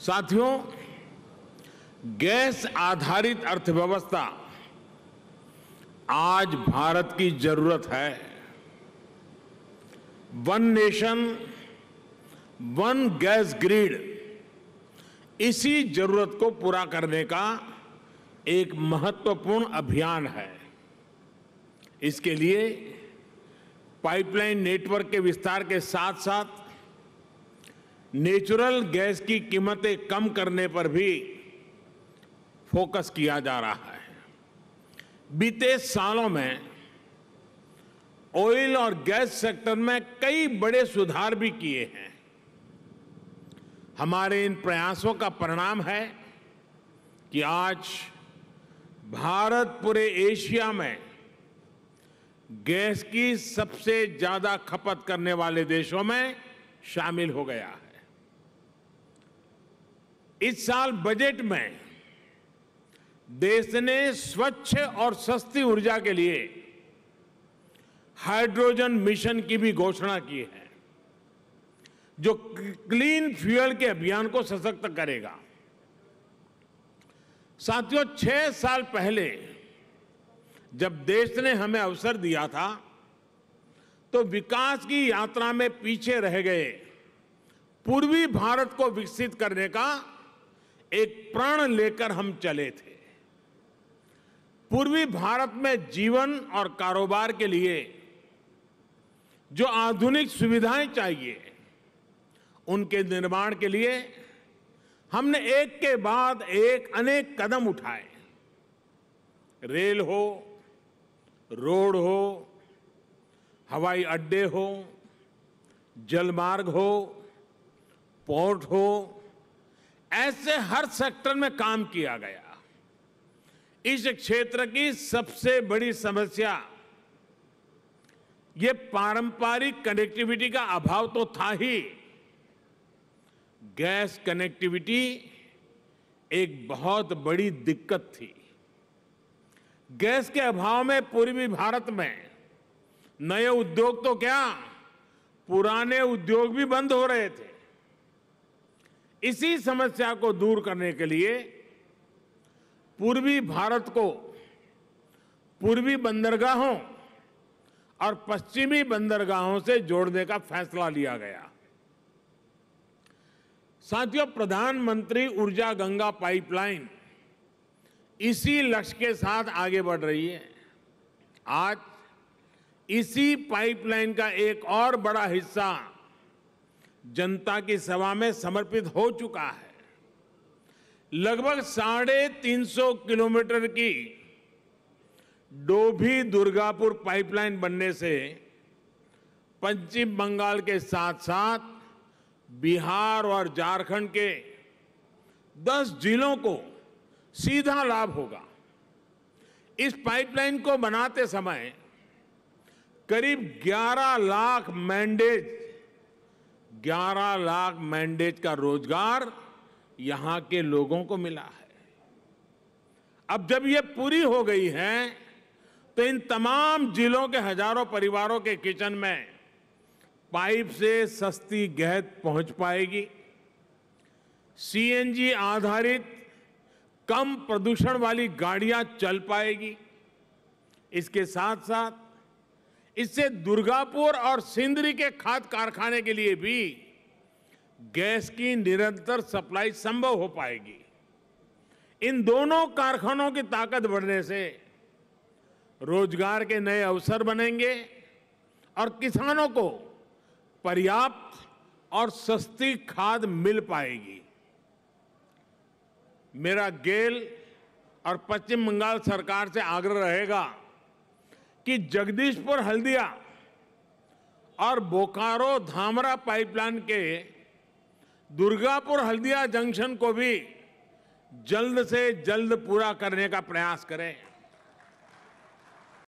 साथियों गैस आधारित अर्थव्यवस्था आज भारत की जरूरत है one nation one gas grid इसी जरूरत को पूरा करने का एक महत्वपूर्ण अभियान है इसके लिए पाइपलाइन नेटवर्क के विस्तार के साथ साथ नेचुरल गैस की कीमतें कम करने पर भी फोकस किया जा रहा है बीते सालों में ऑयल और गैस सेक्टर में कई बड़े सुधार भी किए हैं हमारे इन प्रयासों का परिणाम है कि आज भारत पूरे एशिया में गैस की सबसे ज्यादा खपत करने वाले देशों में शामिल हो गया है इस साल बजट में देश ने स्वच्छ और सस्ती ऊर्जा के लिए हाइड्रोजन मिशन की भी घोषणा की है जो क्लीन फ्यूल के अभियान को सशक्त करेगा साथियों छह साल पहले जब देश ने हमें अवसर दिया था तो विकास की यात्रा में पीछे रह गए पूर्वी भारत को विकसित करने का एक प्रण लेकर हम चले थे पूर्वी भारत में जीवन और कारोबार के लिए जो आधुनिक सुविधाएं चाहिए उनके निर्माण के लिए हमने एक के बाद एक अनेक कदम उठाए रेल हो रोड हो हवाई अड्डे हो जलमार्ग हो पोर्ट हो ऐसे हर सेक्टर में काम किया गया इस क्षेत्र की सबसे बड़ी समस्या ये पारंपरिक कनेक्टिविटी का अभाव तो था ही गैस कनेक्टिविटी एक बहुत बड़ी दिक्कत थी गैस के अभाव में पूर्वी भारत में नए उद्योग तो क्या पुराने उद्योग भी बंद हो रहे थे इसी समस्या को दूर करने के लिए पूर्वी भारत को पूर्वी बंदरगाहों और पश्चिमी बंदरगाहों से जोड़ने का फैसला लिया गया साथियों प्रधानमंत्री ऊर्जा गंगा पाइपलाइन इसी लक्ष्य के साथ आगे बढ़ रही है आज इसी पाइपलाइन का एक और बड़ा हिस्सा जनता की सेवा में समर्पित हो चुका है लगभग साढ़े तीन सौ किलोमीटर की डोभी दुर्गापुर पाइपलाइन बनने से पश्चिम बंगाल के साथ साथ बिहार और झारखंड के 10 जिलों को सीधा लाभ होगा इस पाइपलाइन को बनाते समय करीब 11 लाख मैंडेट 11 लाख मैंडेट का रोजगार यहां के लोगों को मिला है अब जब ये पूरी हो गई है तो इन तमाम जिलों के हजारों परिवारों के किचन में पाइप से सस्ती गैस पहुंच पाएगी सीएनजी आधारित कम प्रदूषण वाली गाड़ियां चल पाएगी इसके साथ साथ इससे दुर्गापुर और सिंदरी के खाद कारखाने के लिए भी गैस की निरंतर सप्लाई संभव हो पाएगी इन दोनों कारखानों की ताकत बढ़ने से रोजगार के नए अवसर बनेंगे और किसानों को पर्याप्त और सस्ती खाद मिल पाएगी मेरा गेल और पश्चिम बंगाल सरकार से आग्रह रहेगा कि जगदीशपुर हल्दिया और बोकारो धामरा पाइपलाइन के दुर्गापुर हल्दिया जंक्शन को भी जल्द से जल्द पूरा करने का प्रयास करें